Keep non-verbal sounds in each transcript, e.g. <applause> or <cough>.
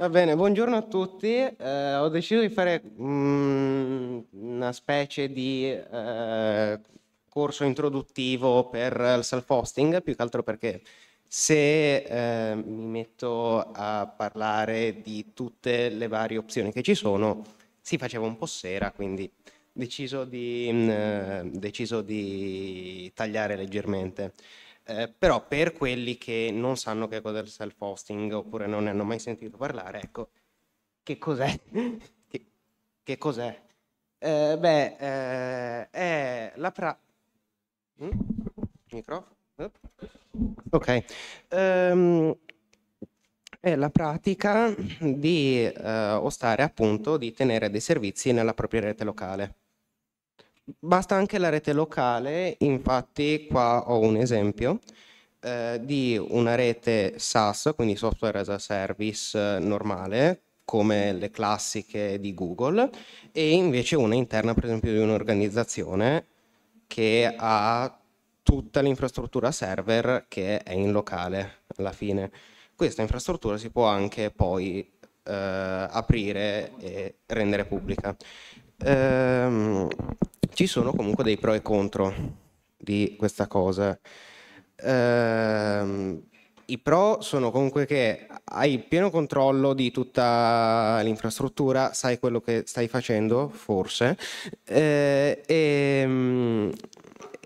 Va bene, buongiorno a tutti. Eh, ho deciso di fare mh, mm, una specie di eh, corso introduttivo per il self-hosting, più che altro perché se eh, mi metto a parlare di tutte le varie opzioni che ci sono, si faceva un po' sera, quindi ho deciso, mm, eh, deciso di tagliare leggermente. Eh, però per quelli che non sanno che cosa è il self-hosting oppure non ne hanno mai sentito parlare, ecco, che cos'è? <laughs> che, che cos'è? Eh, beh, eh, è la pra... Mm? Microfono? Ok. Um, è la pratica di uh, ostare appunto di tenere dei servizi nella propria rete locale. Basta anche la rete locale, infatti qua ho un esempio eh, di una rete SaaS, quindi Software as a Service eh, normale, come le classiche di Google, e invece una interna per esempio di un'organizzazione che ha tutta l'infrastruttura server che è in locale alla fine. Questa infrastruttura si può anche poi eh, aprire e rendere pubblica ehm, ci sono comunque dei pro e contro di questa cosa. Ehm, I pro sono comunque che hai pieno controllo di tutta l'infrastruttura, sai quello che stai facendo, forse, eh, e, ehm,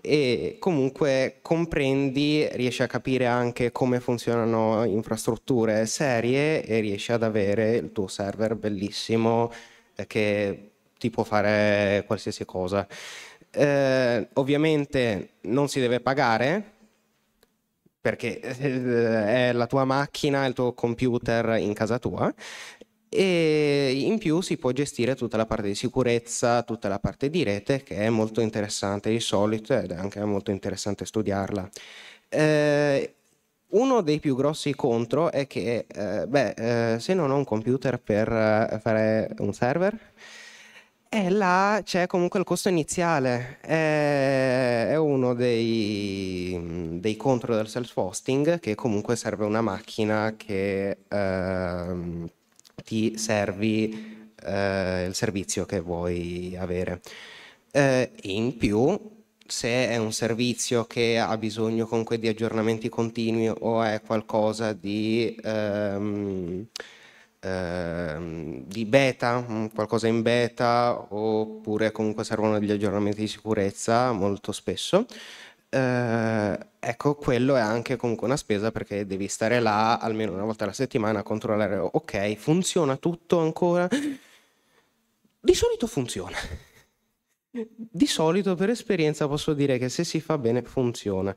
e comunque comprendi, riesci a capire anche come funzionano infrastrutture serie e riesci ad avere il tuo server bellissimo eh, che ti può fare qualsiasi cosa. Eh, ovviamente non si deve pagare perché eh, è la tua macchina, il tuo computer in casa tua e in più si può gestire tutta la parte di sicurezza, tutta la parte di rete che è molto interessante di solito ed è anche molto interessante studiarla. Eh, uno dei più grossi contro è che, eh, beh, eh, se non ho un computer per eh, fare un server, e eh, là c'è comunque il costo iniziale, è uno dei, dei contro del self-hosting che comunque serve una macchina che eh, ti servi eh, il servizio che vuoi avere. Eh, in più, se è un servizio che ha bisogno comunque di aggiornamenti continui o è qualcosa di... Ehm, Ehm, di beta, mm, qualcosa in beta, oppure comunque servono degli aggiornamenti di sicurezza molto spesso. Eh, ecco, quello è anche comunque una spesa perché devi stare là almeno una volta alla settimana a controllare, ok, funziona tutto ancora? Di solito funziona. Di solito per esperienza posso dire che se si fa bene funziona,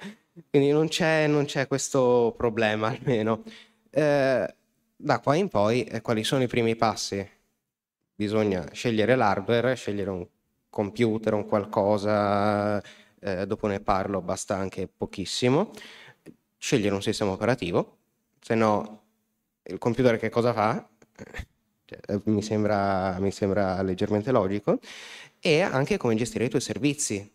quindi non c'è, non c'è questo problema almeno. Eh, da qua in poi eh, quali sono i primi passi? Bisogna scegliere l'hardware, scegliere un computer, un qualcosa, eh, dopo ne parlo, basta anche pochissimo, scegliere un sistema operativo, se no il computer che cosa fa? Cioè, eh, mi, sembra, mi sembra leggermente logico, e anche come gestire i tuoi servizi.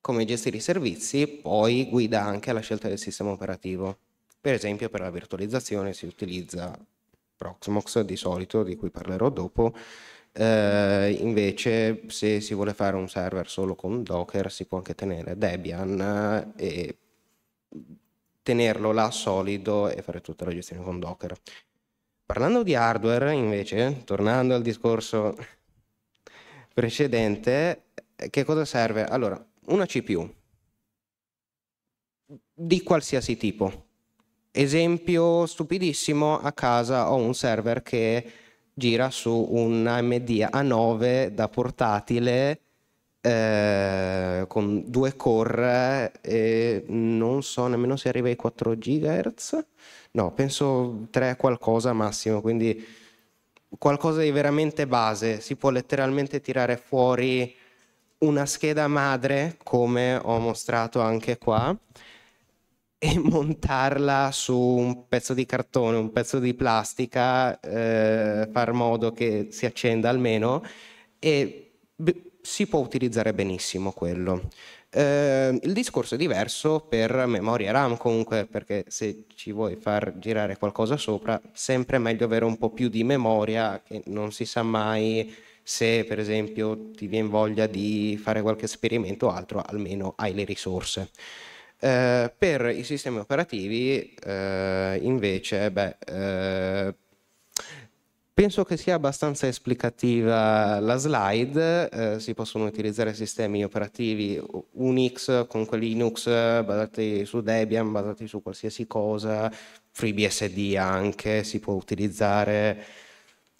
Come gestire i servizi poi guida anche alla scelta del sistema operativo. Per esempio per la virtualizzazione si utilizza Proxmox di solito, di cui parlerò dopo, eh, invece se si vuole fare un server solo con Docker si può anche tenere Debian eh, e tenerlo là solido e fare tutta la gestione con Docker. Parlando di hardware invece, tornando al discorso <laughs> precedente, eh, che cosa serve? Allora, una CPU di qualsiasi tipo, Esempio stupidissimo, a casa ho un server che gira su un AMD A9 da portatile eh, con due core e non so nemmeno se arriva ai 4 GHz. No, penso 3 qualcosa massimo, quindi qualcosa di veramente base. Si può letteralmente tirare fuori una scheda madre, come ho mostrato anche qua e <laughs> montarla su un pezzo di cartone, un pezzo di plastica, eh, far modo che si accenda almeno e b- si può utilizzare benissimo quello. Eh, il discorso è diverso per memoria RAM comunque, perché se ci vuoi far girare qualcosa sopra, sempre è meglio avere un po' più di memoria, che non si sa mai se per esempio ti viene voglia di fare qualche esperimento o altro, almeno hai le risorse. Eh, per i sistemi operativi eh, invece, beh, eh, penso che sia abbastanza esplicativa la slide, eh, si possono utilizzare sistemi operativi Unix con quelli Linux basati su Debian, basati su qualsiasi cosa, FreeBSD anche, si può utilizzare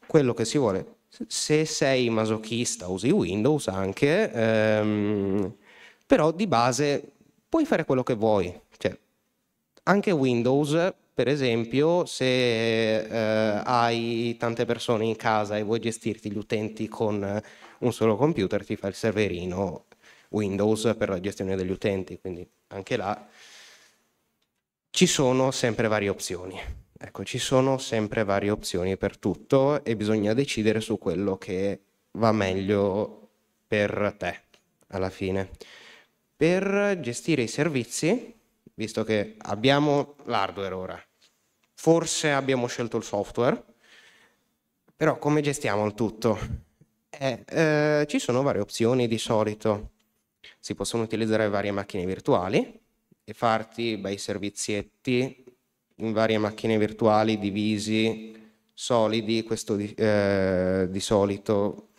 quello che si vuole. Se sei masochista usi Windows anche, ehm, però di base puoi fare quello che vuoi. Cioè, anche Windows, per esempio, se eh, hai tante persone in casa e vuoi gestirti gli utenti con un solo computer, ti fa il serverino Windows per la gestione degli utenti, quindi anche là ci sono sempre varie opzioni. Ecco, ci sono sempre varie opzioni per tutto e bisogna decidere su quello che va meglio per te alla fine per gestire i servizi, visto che abbiamo l'hardware ora, forse abbiamo scelto il software, però come gestiamo il tutto? Eh, eh, ci sono varie opzioni di solito, si possono utilizzare varie macchine virtuali e farti bei servizietti in varie macchine virtuali divisi, solidi, questo di, eh, di solito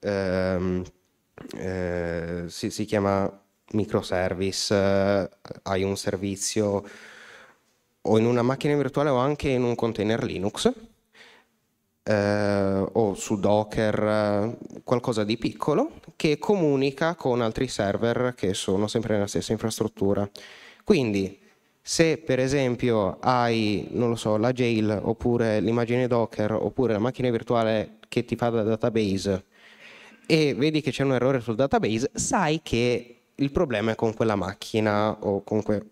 ehm, eh, si, si chiama microservice, eh, hai un servizio o in una macchina virtuale o anche in un container Linux eh, o su Docker, eh, qualcosa di piccolo che comunica con altri server che sono sempre nella stessa infrastruttura. Quindi se per esempio hai, non lo so, la jail oppure l'immagine Docker oppure la macchina virtuale che ti fa da database e vedi che c'è un errore sul database, sai che il problema è con quella macchina o con, que-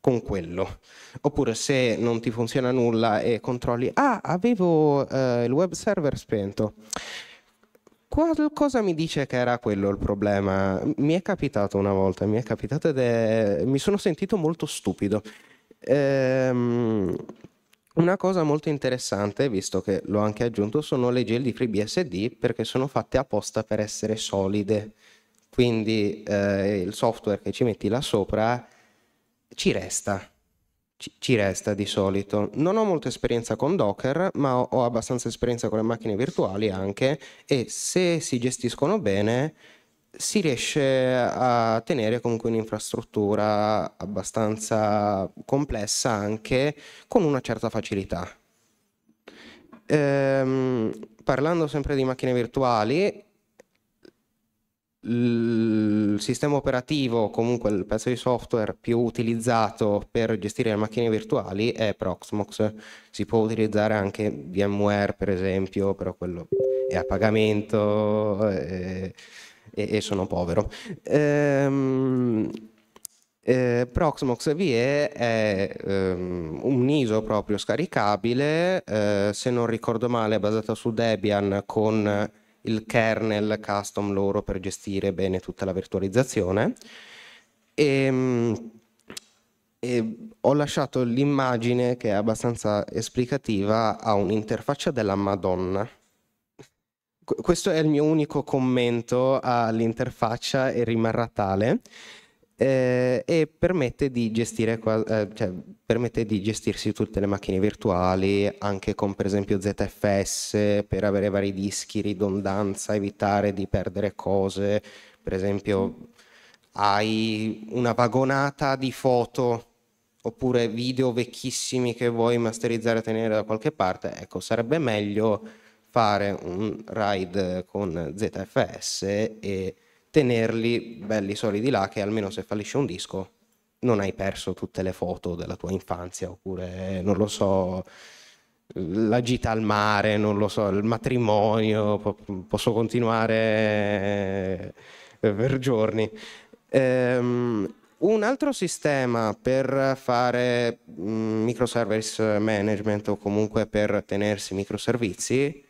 con quello. Oppure se non ti funziona nulla e controlli, ah, avevo eh, il web server spento. Qualcosa mi dice che era quello il problema. Mi è capitato una volta, mi è capitato ed è... mi sono sentito molto stupido. Ehm, una cosa molto interessante, visto che l'ho anche aggiunto, sono le gel di FreeBSD perché sono fatte apposta per essere solide quindi eh, il software che ci metti là sopra ci resta, ci, ci, resta di solito. Non ho molta esperienza con Docker, ma ho, ho, abbastanza esperienza con le macchine virtuali anche e se si gestiscono bene si riesce a tenere comunque un'infrastruttura abbastanza complessa anche con una certa facilità. Ehm, parlando sempre di macchine virtuali, il sistema operativo, comunque il pezzo di software più utilizzato per gestire le macchine virtuali è Proxmox. Si può utilizzare anche VMware, per esempio, però quello è a pagamento e, e, e sono povero. Ehm, eh, Proxmox VE è ehm, un ISO proprio scaricabile, eh, se non ricordo male, basato su Debian con il kernel custom loro per gestire bene tutta la virtualizzazione. E, ehm, e ho lasciato l'immagine che è abbastanza esplicativa a un'interfaccia della Madonna. Questo è il mio unico commento all'interfaccia e rimarrà tale eh, e permette di, gestire, eh, cioè, permette di gestirsi tutte le macchine virtuali anche con per esempio ZFS per avere vari dischi, ridondanza, evitare di perdere cose, per esempio hai una vagonata di foto oppure video vecchissimi che vuoi masterizzare e tenere da qualche parte, ecco sarebbe meglio fare un ride con ZFS e tenerli belli solidi là che almeno se fallisce un disco non hai perso tutte le foto della tua infanzia oppure non lo so la gita al mare, non lo so, il matrimonio, posso continuare eh, per giorni. Um, un altro sistema per fare mm, microservice management o comunque per tenersi microservizi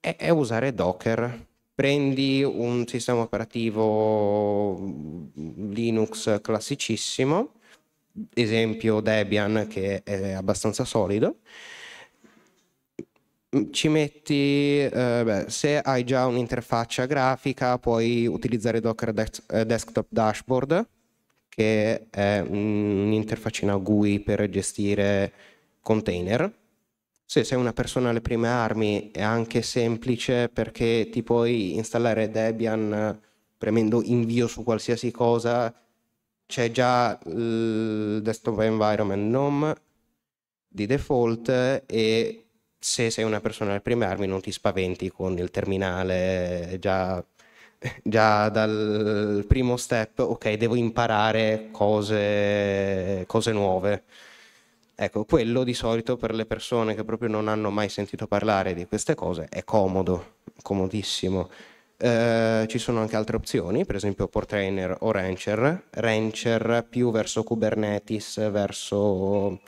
è, è usare Docker prendi un sistema operativo mm, Linux classicissimo, esempio Debian che è abbastanza solido, mm, ci metti, eh, beh, se hai già un'interfaccia grafica puoi utilizzare Docker Des- eh, Desktop Dashboard che è un'interfaccina GUI per gestire container se sei una persona alle prime armi è anche semplice perché ti puoi installare Debian eh, premendo invio su qualsiasi cosa, c'è già il desktop environment nom di default e se sei una persona alle prime armi non ti spaventi con il terminale già, <laughs> già dal primo step, ok, devo imparare cose, cose nuove. Ecco, quello di solito per le persone che proprio non hanno mai sentito parlare di queste cose è comodo, comodissimo. Eh, ci sono anche altre opzioni, per esempio Portrainer o Rancher. Rancher più verso Kubernetes, verso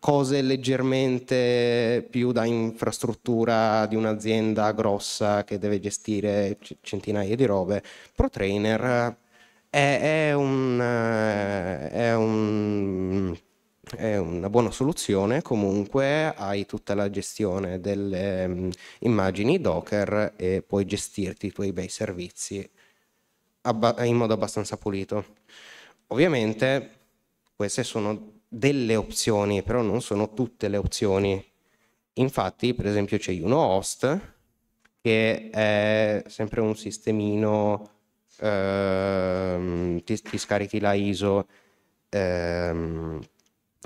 cose leggermente più da infrastruttura di un'azienda grossa che deve gestire centinaia di robe. ProTrainer è, è un... Eh, è un è una buona soluzione, comunque hai tutta la gestione delle um, immagini Docker e puoi gestirti i tuoi bei servizi in modo abbastanza pulito. Ovviamente queste sono delle opzioni, però non sono tutte le opzioni. Infatti, per esempio, c'è Uno Host, che è sempre un sistemino, ehm, ti, ti, scarichi la ISO, ehm,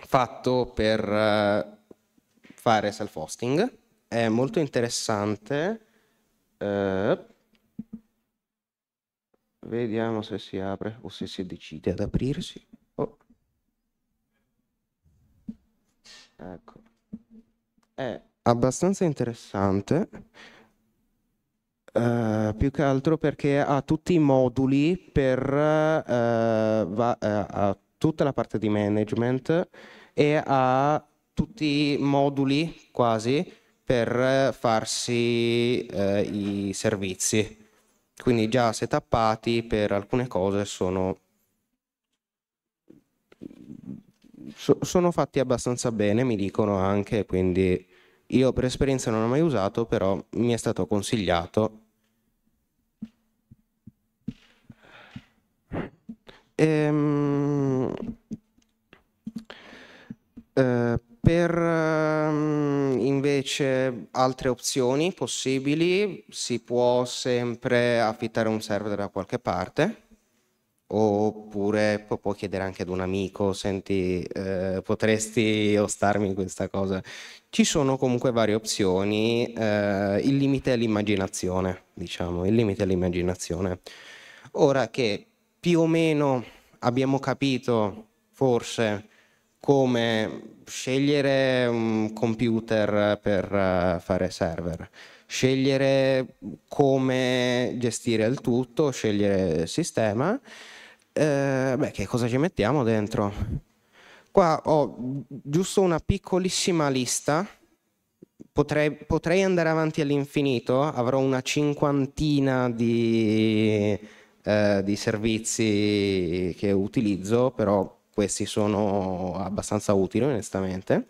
fatto per eh, fare self-hosting. È molto interessante. Eh, vediamo se si apre o se si decide ad aprirsi. Oh. Ecco. È abbastanza interessante. Uh, più che altro perché ha tutti i moduli per uh, va, uh, tutta la parte di management e ha tutti i moduli quasi per farsi eh, i servizi. Quindi già setappati per alcune cose sono, so, sono fatti abbastanza bene, mi dicono anche, quindi io per esperienza non l'ho mai usato, però mi è stato consigliato Ehm, eh, per ehm, invece altre opzioni possibili si può sempre affittare un server da qualche parte oppure pu- può chiedere anche ad un amico, senti, eh, potresti ostarmi in questa cosa. Ci sono comunque varie opzioni, eh, il limite è l'immaginazione, diciamo, il limite è l'immaginazione. Ora che più o meno abbiamo capito, forse, come scegliere un computer per eh, fare server, scegliere come gestire il tutto, scegliere il sistema. Eh, beh, che cosa ci mettiamo dentro? Qua ho giusto una piccolissima lista, potrei, potrei andare avanti all'infinito, avrò una cinquantina di eh, di servizi che utilizzo, però questi sono abbastanza utili onestamente.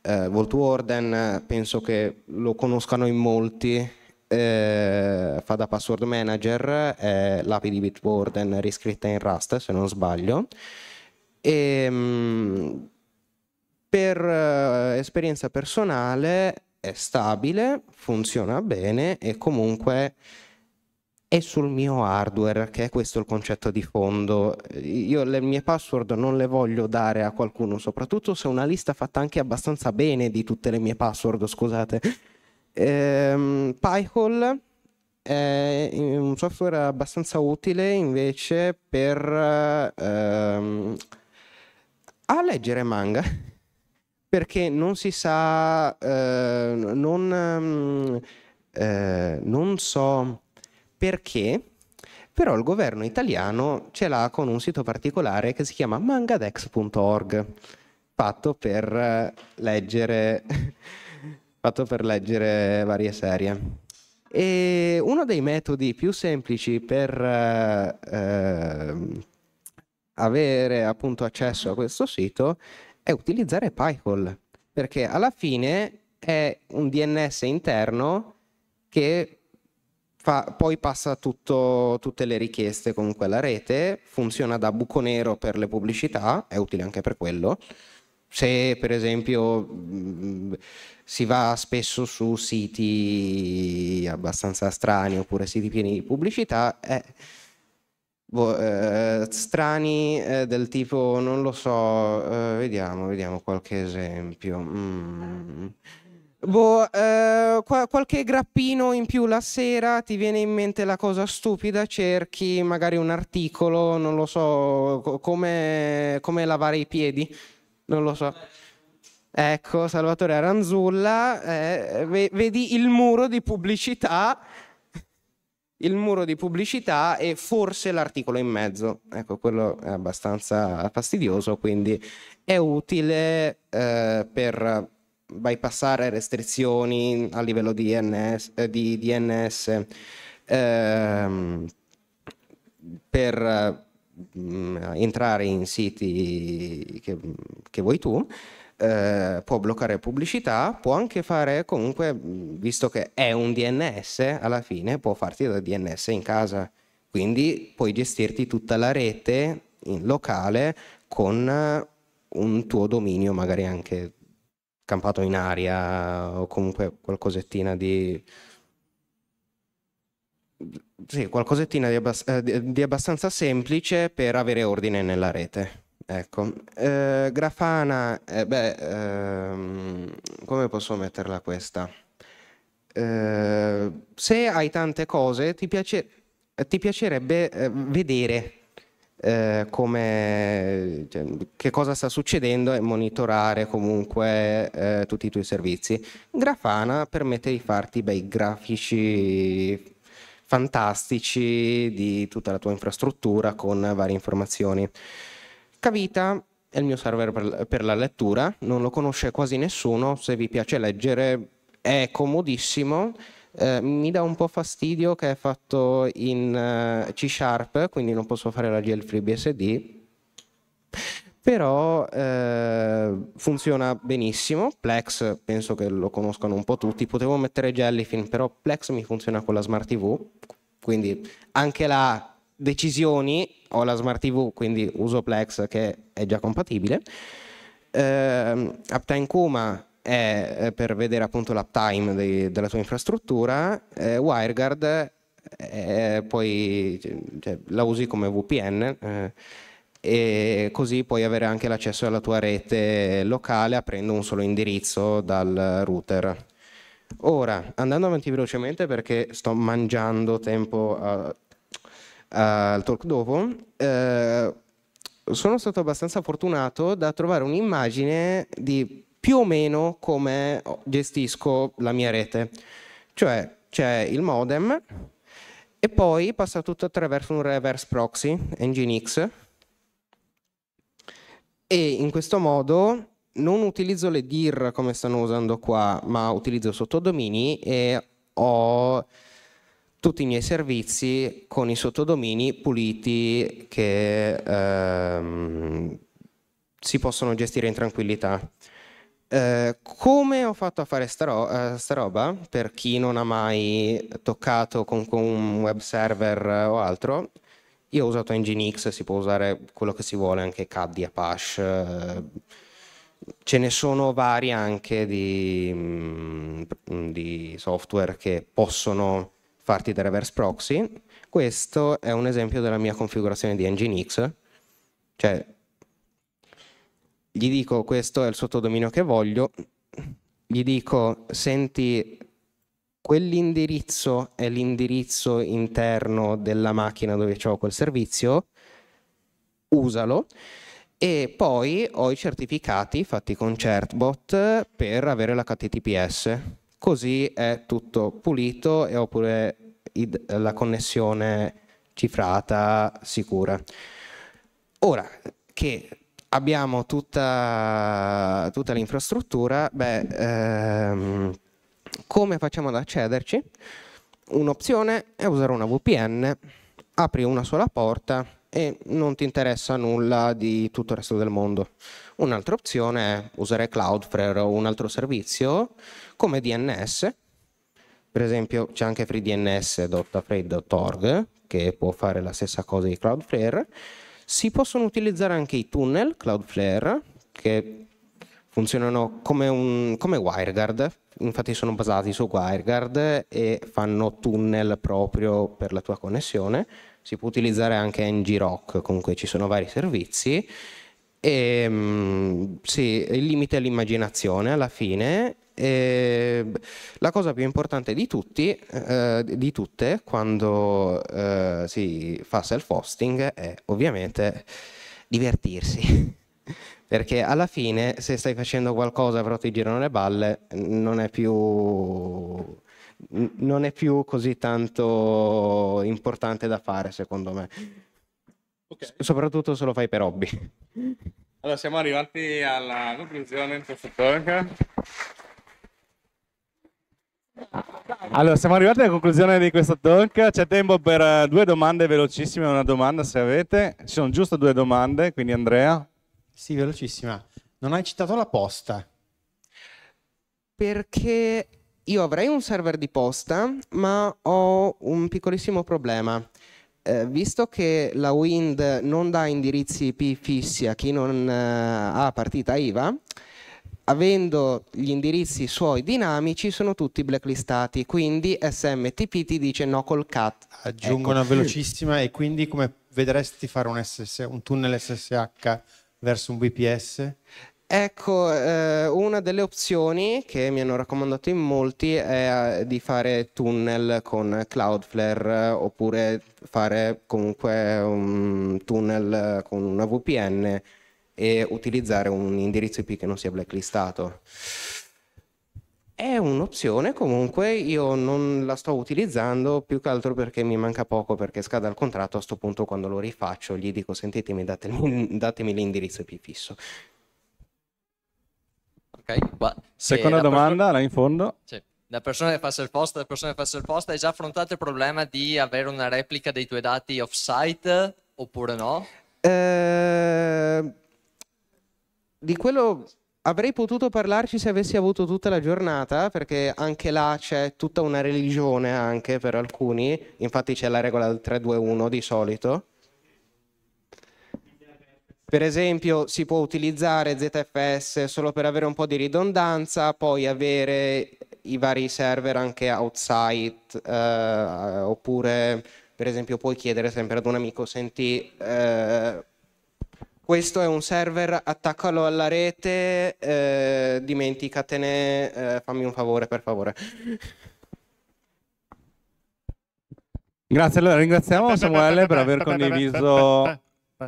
Eh, Volt Warden penso che lo conoscano in molti, eh, fa da password manager, è l'API di Bitwarden riscritta in Rust se non sbaglio. E, ehm, per eh, esperienza personale è stabile, funziona bene e comunque è sul mio hardware, che è questo il concetto di fondo. Io le mie password non le voglio dare a qualcuno, soprattutto se una lista fatta anche abbastanza bene di tutte le mie password, scusate. Ehm, Pyhole è un software abbastanza utile invece per ehm, a leggere manga perché non si sa eh, non, ehm, eh, non so perché però il governo italiano ce l'ha con un sito particolare che si chiama mangadex.org, fatto per eh, leggere, <laughs> fatto per leggere varie serie. E uno dei metodi più semplici per eh, ehm, avere appunto accesso a questo sito è utilizzare PyCall, perché alla fine è un DNS interno che Fa, poi passa tutto, tutte le richieste comunque alla rete, funziona da buco nero per le pubblicità, è utile anche per quello. Se per esempio mm, si va spesso su siti abbastanza strani oppure siti pieni di pubblicità, eh, boh, eh, strani eh, del tipo, non lo so, eh, vediamo, vediamo qualche esempio. Mm. Boh, eh, qua- qualche grappino in più la sera, ti viene in mente la cosa stupida, cerchi magari un articolo, non lo so, come, come lavare i piedi, non lo so. Ecco, Salvatore Aranzulla, eh, vedi il muro di pubblicità, il muro di pubblicità e forse l'articolo in mezzo. Ecco, quello è abbastanza fastidioso, quindi è utile eh, per bypassare restrizioni a livello di DNS, eh, di DNS ehm, per mh, mm, entrare in siti che, che vuoi tu. Eh, può bloccare pubblicità, può anche fare comunque, visto che è un DNS, alla fine può farti da DNS in casa, quindi puoi gestirti tutta la rete in locale con un tuo dominio magari anche scampato in aria o comunque qualcosettina di... Sì, qualcosettina di, abbast- eh, di abbastanza semplice per avere ordine nella rete. Ecco, eh, Grafana, eh, beh, ehm, come posso metterla questa? Eh, se hai tante cose, ti, piace- ti piacerebbe eh, vedere eh, come, cioè, che cosa sta succedendo e monitorare comunque eh, tutti i tuoi servizi. Grafana permette di farti bei grafici fantastici di tutta la tua infrastruttura con varie informazioni. Cavita è il mio server per la lettura, non lo conosce quasi nessuno, se vi piace leggere è comodissimo eh, mi dà un po' fastidio che è fatto in eh, C Sharp, quindi non posso fare la GL FreeBSD, però eh, funziona benissimo. Plex penso che lo conoscano un po' tutti. Potevo mettere Jellyfin, però Plex mi funziona con la Smart TV, quindi anche la decisioni ho la Smart TV, quindi uso Plex che è già compatibile. Eh, Uptime Kuma è eh, per vedere appunto l'uptime dei, della tua infrastruttura, eh, WireGuard eh, poi cioè, la usi come VPN eh, e così puoi avere anche l'accesso alla tua rete locale aprendo un solo indirizzo dal router. Ora, andando avanti velocemente perché sto mangiando tempo eh, al talk dopo, eh, sono stato abbastanza fortunato da trovare un'immagine di più o meno come gestisco la mia rete. Cioè c'è il modem e poi passa tutto attraverso un reverse proxy, Nginx, e in questo modo non utilizzo le dir come stanno usando qua, ma utilizzo sottodomini e ho tutti i miei servizi con i sottodomini puliti che ehm, si possono gestire in tranquillità. Eh, come ho fatto a fare sta, ro- eh, sta, roba? Per chi non ha mai toccato con, con un web server eh, o altro, io ho usato Nginx, si può usare quello che si vuole, anche CAD, Apache, ce ne sono vari anche di, mm, di software che possono farti da reverse proxy. Questo è un esempio della mia configurazione di Nginx, cioè gli dico questo è il sottodominio che voglio, gli dico senti quell'indirizzo è l'indirizzo interno della macchina dove ho quel servizio, usalo e poi ho i certificati fatti con Certbot per avere la HTTPS, Così è tutto pulito e ho pure la connessione cifrata sicura. Ora che abbiamo tutta, tutta l'infrastruttura, beh, ehm, come facciamo ad accederci? Un'opzione è usare una VPN, apri una sola porta e non ti interessa nulla di tutto il resto del mondo. Un'altra opzione è usare Cloudflare o un altro servizio come DNS. Per esempio c'è anche freedns.afraid.org che può fare la stessa cosa di Cloudflare si possono utilizzare anche i tunnel Cloudflare che funzionano come, un, come WireGuard, infatti sono basati su WireGuard e fanno tunnel proprio per la tua connessione. Si può utilizzare anche ng-rock, comunque ci sono vari servizi. E, mm, sì, il limite è l'immaginazione alla fine e la cosa più importante di, tutti, eh, di tutte quando eh, si fa self-hosting è ovviamente divertirsi. <laughs> Perché alla fine se stai facendo qualcosa però ti girano le balle non è più non è più così tanto importante da fare, secondo me. Okay. S- soprattutto se lo fai per hobby. Allora, siamo arrivati alla conclusione di questo talk. Allora, siamo arrivati alla conclusione di questo talk. C'è tempo per eh, due domande velocissime, una domanda se avete. Ci sono giusto due domande, quindi Andrea. Sì, velocissima. Non hai citato la posta. Perché io avrei un server di posta, ma ho un piccolissimo problema. Eh, visto che la Wind non dà indirizzi IP fissi a chi non eh, ha partita IVA, avendo gli indirizzi suoi dinamici sono tutti blacklistati, quindi SMTP ti dice no col cat. Aggiungo ecco. una velocissima e quindi come vedresti fare un, SS, un tunnel SSH verso un VPS? Ecco, eh, una delle opzioni che mi hanno raccomandato in molti è eh, di fare tunnel con Cloudflare eh, oppure fare comunque un tunnel eh, con una VPN e utilizzare un indirizzo IP che non sia blacklistato. È un'opzione, comunque io non la sto utilizzando più che altro perché mi manca poco, perché scada il contratto, a questo punto quando lo rifaccio gli dico sentitemi, datemi, datemi l'indirizzo IP fisso. Ok, qua. Seconda eh, la domanda, persona... là in fondo. Sì. La persona che fa self-host, la persona che fa self-host, hai già affrontato il problema di avere una replica dei tuoi dati off-site oppure no? Eh di quello avrei potuto parlarci se avessi avuto tutta la giornata, perché anche là c'è tutta una religione anche per alcuni, infatti c'è la regola del 3-2-1 di solito. Per esempio si può utilizzare ZFS solo per avere un po' di ridondanza, poi avere i vari server anche outside, eh, oppure per esempio puoi chiedere sempre ad un amico, senti... Eh, questo è un server, attaccalo alla rete, eh, dimenticatene, eh, fammi un favore per favore. Grazie, allora ringraziamo <laughs> Samuele per aver condiviso.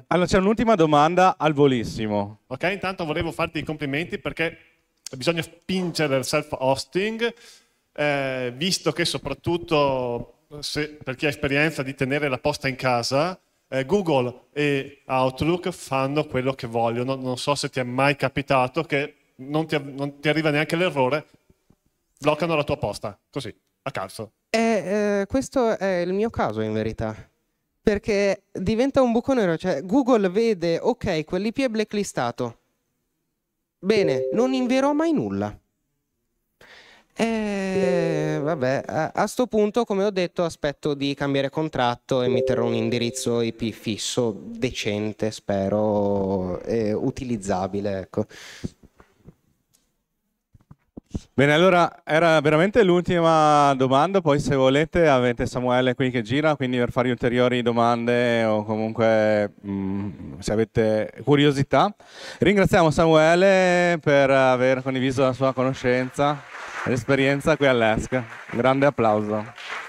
Allora c'è un'ultima domanda al volissimo. Ok, intanto volevo farti i complimenti perché bisogna spingere il self-hosting, eh, visto che soprattutto se, per chi ha esperienza di tenere la posta in casa, eh, Google e Outlook fanno quello che vogliono. Non so se ti è mai capitato che non ti, non ti arriva neanche l'errore, bloccano la tua posta, così, a caso. Eh, eh, questo è il mio caso in verità perché diventa un buco nero, cioè Google vede, ok, quell'IP è blacklistato. Bene, non invierò mai nulla. E eh, vabbè, a, a sto punto, come ho detto, aspetto di cambiare contratto e mi terrò un indirizzo IP fisso, decente, spero, e utilizzabile, ecco. Bene, allora era veramente l'ultima domanda, poi se volete avete Samuele qui che gira, quindi per fare ulteriori domande o comunque mh, mm, se avete curiosità. Ringraziamo Samuele per aver condiviso la sua conoscenza l'esperienza qui all'ESC. Grande applauso.